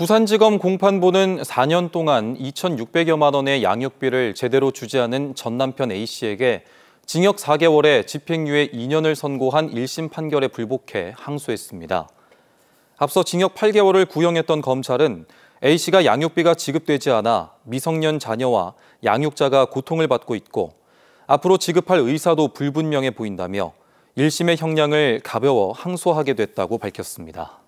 부산지검 공판부는 4년 동안 2,600여만 원의 양육비를 제대로 주지 않은 전남편 A씨에게 징역 4개월에 집행유예 2년을 선고한 1심 판결에 불복해 항소했습니다. 앞서 징역 8개월을 구형했던 검찰은 A씨가 양육비가 지급되지 않아 미성년 자녀와 양육자가 고통을 받고 있고 앞으로 지급할 의사도 불분명해 보인다며 1심의 형량을 가벼워 항소하게 됐다고 밝혔습니다.